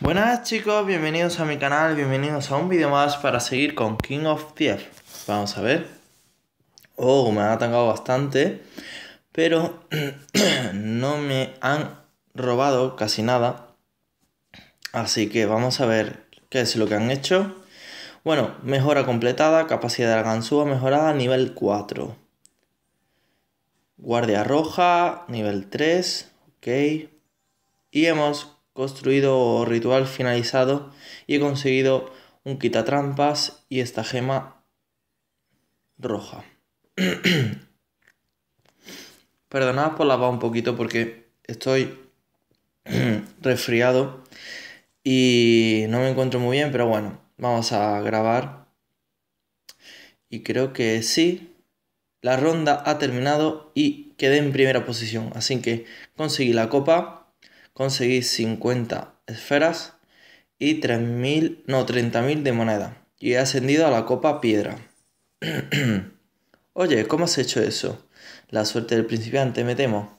Buenas chicos, bienvenidos a mi canal, bienvenidos a un vídeo más para seguir con King of Thief. Vamos a ver. Oh, me han atacado bastante, pero no me han robado casi nada. Así que vamos a ver qué es lo que han hecho. Bueno, mejora completada, capacidad de ganzúa mejorada, nivel 4. Guardia roja, nivel 3, ok. Y hemos construido ritual finalizado y he conseguido un quitatrampas y esta gema roja. Perdonad por lavar un poquito porque estoy resfriado y no me encuentro muy bien, pero bueno, vamos a grabar. Y creo que sí, la ronda ha terminado y quedé en primera posición, así que conseguí la copa conseguí 50 esferas y mil no, 30.000 de moneda. Y he ascendido a la Copa Piedra. Oye, ¿cómo has hecho eso? La suerte del principiante, me temo.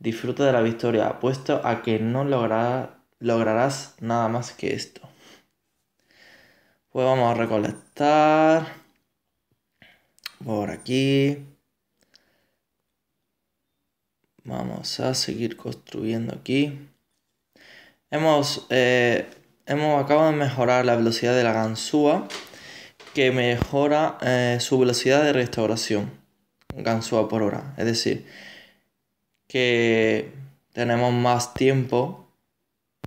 Disfruta de la victoria, apuesto a que no lograrás nada más que esto. Pues vamos a recolectar. Por aquí. Vamos a seguir construyendo aquí. Hemos, eh, hemos acabado de mejorar la velocidad de la ganzúa, que mejora eh, su velocidad de restauración. Ganzúa por hora. Es decir, que tenemos más tiempo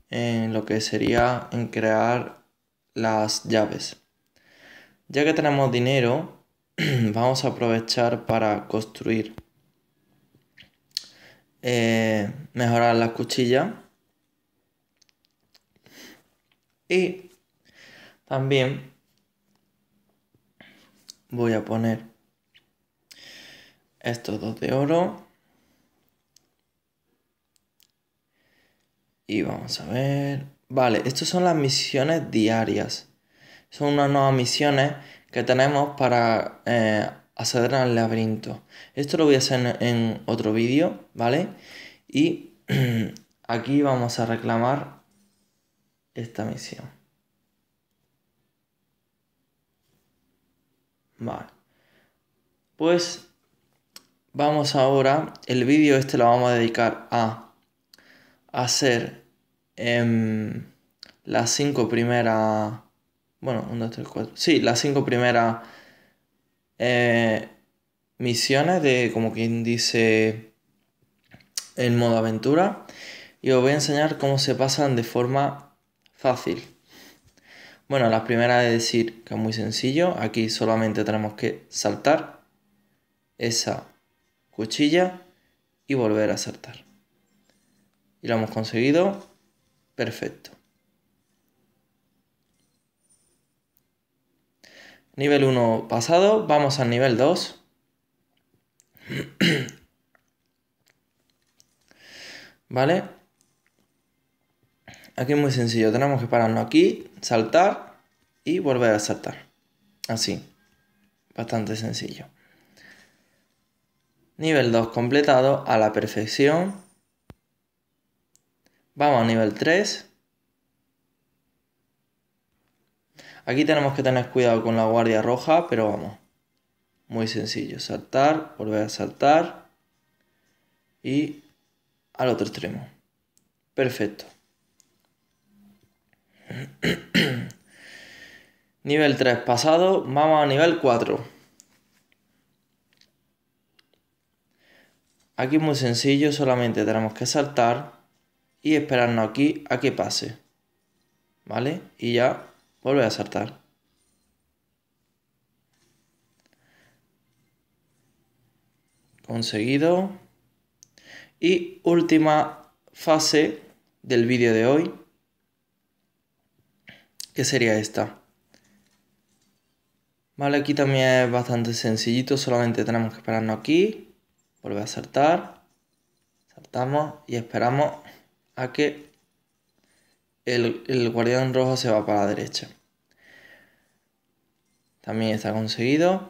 en lo que sería en crear las llaves. Ya que tenemos dinero, vamos a aprovechar para construir. Eh, mejorar la cuchilla Y también voy a poner estos dos de oro. Y vamos a ver. Vale, estas son las misiones diarias. Son unas nuevas misiones que tenemos para eh, acceder al laberinto. Esto lo voy a hacer en, otro vídeo, ¿vale? Y aquí vamos a reclamar esta misión. Vale. Pues vamos ahora, el vídeo este lo vamos a dedicar a hacer em, las cinco primeras, bueno, 1, 2, 3, 4, sí, las cinco primeras eh, misiones de, como quien dice, en modo aventura. Y os voy a enseñar cómo se pasan de forma fácil. Bueno, la primera es decir que es muy sencillo. Aquí solamente tenemos que saltar esa cuchilla y volver a saltar. Y lo hemos conseguido. Perfecto. Nivel 1 pasado, vamos al nivel 2. ¿Vale? Aquí es muy sencillo, tenemos que pararnos aquí, saltar y volver a saltar. Así, bastante sencillo. Nivel 2 completado a la perfección. Vamos a nivel 3. Aquí tenemos que tener cuidado con la guardia roja, pero vamos. Muy sencillo, saltar, volver a saltar y al otro extremo. Perfecto. nivel 3 pasado, vamos a nivel 4. Aquí es muy sencillo, solamente tenemos que saltar y esperarnos aquí a que pase. ¿Vale? Y ya Vuelve a saltar Conseguido. Y última fase del vídeo de hoy. Que sería esta. Vale, aquí también es bastante sencillito. Solamente tenemos que esperarnos aquí. vuelve a saltar Saltamos y esperamos a que el, guardián rojo se va para la derecha. También está conseguido.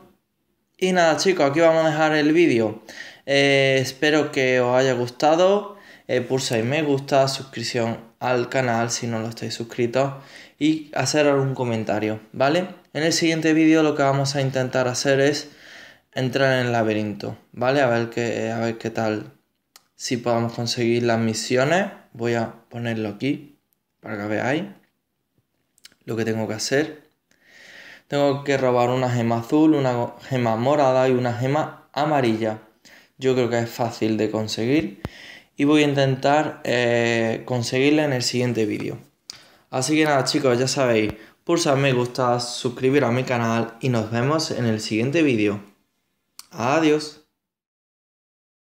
Y nada chicos, aquí vamos a dejar el vídeo. Eh, espero que os haya gustado. Eh, pulsáis me gusta, suscripción al canal si no lo estáis suscrito y hacer algún comentario, ¿vale? En el siguiente vídeo lo que vamos a intentar hacer es entrar en el laberinto, ¿vale? A ver qué, a ver qué tal, si podemos conseguir las misiones. Voy a ponerlo aquí para que veáis lo que tengo que hacer. Tengo que robar una gema azul, una gema morada y una gema amarilla. Yo creo que es fácil de conseguir y voy a intentar eh, conseguirla en el siguiente vídeo. Así que nada chicos, ya sabéis, Pulsad me gusta, suscribir a mi canal y nos vemos en el siguiente vídeo. Adiós.